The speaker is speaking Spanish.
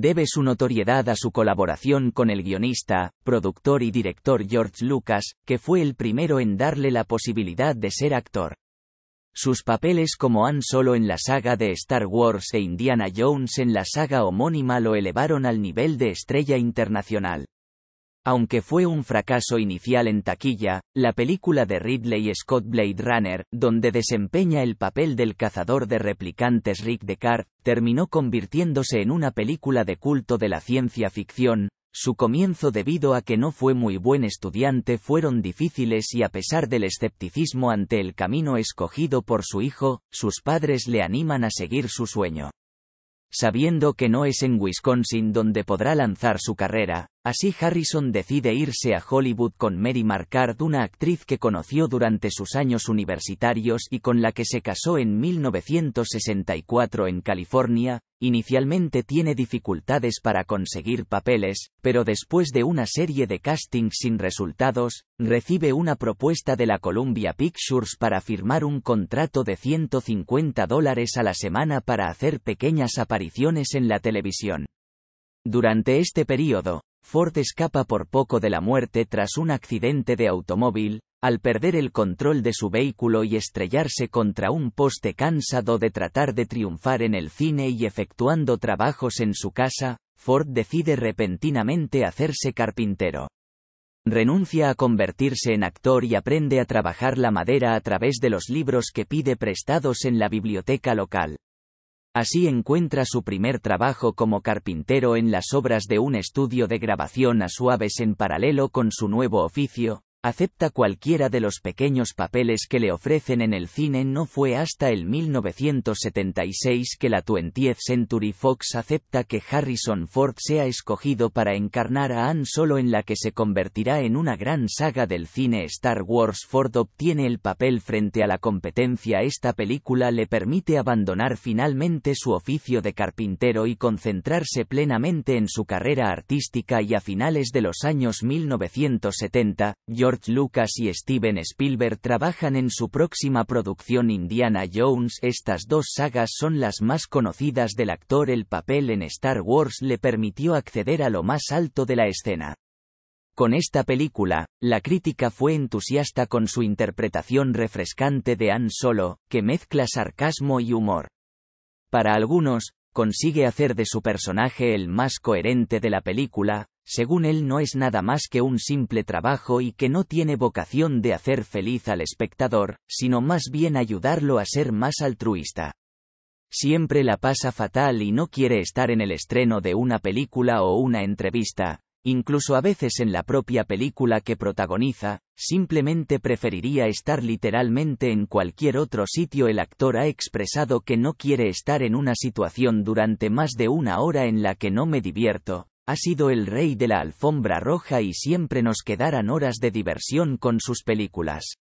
debe su notoriedad a su colaboración con el guionista, productor y director George Lucas, que fue el primero en darle la posibilidad de ser actor. Sus papeles como Han Solo en la saga de Star Wars e Indiana Jones en la saga homónima lo elevaron al nivel de estrella internacional. Aunque fue un fracaso inicial en taquilla, la película de Ridley Scott Blade Runner, donde desempeña el papel del cazador de replicantes Rick Deckard, terminó convirtiéndose en una película de culto de la ciencia ficción. Su comienzo debido a que no fue muy buen estudiante fueron difíciles y a pesar del escepticismo ante el camino escogido por su hijo, sus padres le animan a seguir su sueño sabiendo que no es en Wisconsin donde podrá lanzar su carrera, así Harrison decide irse a Hollywood con Mary Markard una actriz que conoció durante sus años universitarios y con la que se casó en 1964 en California, Inicialmente tiene dificultades para conseguir papeles, pero después de una serie de castings sin resultados, recibe una propuesta de la Columbia Pictures para firmar un contrato de 150 dólares a la semana para hacer pequeñas apariciones en la televisión. Durante este periodo, Ford escapa por poco de la muerte tras un accidente de automóvil, al perder el control de su vehículo y estrellarse contra un poste cansado de tratar de triunfar en el cine y efectuando trabajos en su casa, Ford decide repentinamente hacerse carpintero. Renuncia a convertirse en actor y aprende a trabajar la madera a través de los libros que pide prestados en la biblioteca local. Así encuentra su primer trabajo como carpintero en las obras de un estudio de grabación a suaves en paralelo con su nuevo oficio, acepta cualquiera de los pequeños papeles que le ofrecen en el cine. No fue hasta el 1976 que la 20th Century Fox acepta que Harrison Ford sea escogido para encarnar a Han Solo en la que se convertirá en una gran saga del cine Star Wars. Ford obtiene el papel frente a la competencia. Esta película le permite abandonar finalmente su oficio de carpintero y concentrarse plenamente en su carrera artística y a finales de los años 1970, George Lucas y Steven Spielberg trabajan en su próxima producción Indiana Jones. Estas dos sagas son las más conocidas del actor. El papel en Star Wars le permitió acceder a lo más alto de la escena. Con esta película, la crítica fue entusiasta con su interpretación refrescante de Han Solo, que mezcla sarcasmo y humor. Para algunos, consigue hacer de su personaje el más coherente de la película, según él no es nada más que un simple trabajo y que no tiene vocación de hacer feliz al espectador, sino más bien ayudarlo a ser más altruista. Siempre la pasa fatal y no quiere estar en el estreno de una película o una entrevista, incluso a veces en la propia película que protagoniza, simplemente preferiría estar literalmente en cualquier otro sitio. El actor ha expresado que no quiere estar en una situación durante más de una hora en la que no me divierto. Ha sido el rey de la alfombra roja y siempre nos quedarán horas de diversión con sus películas.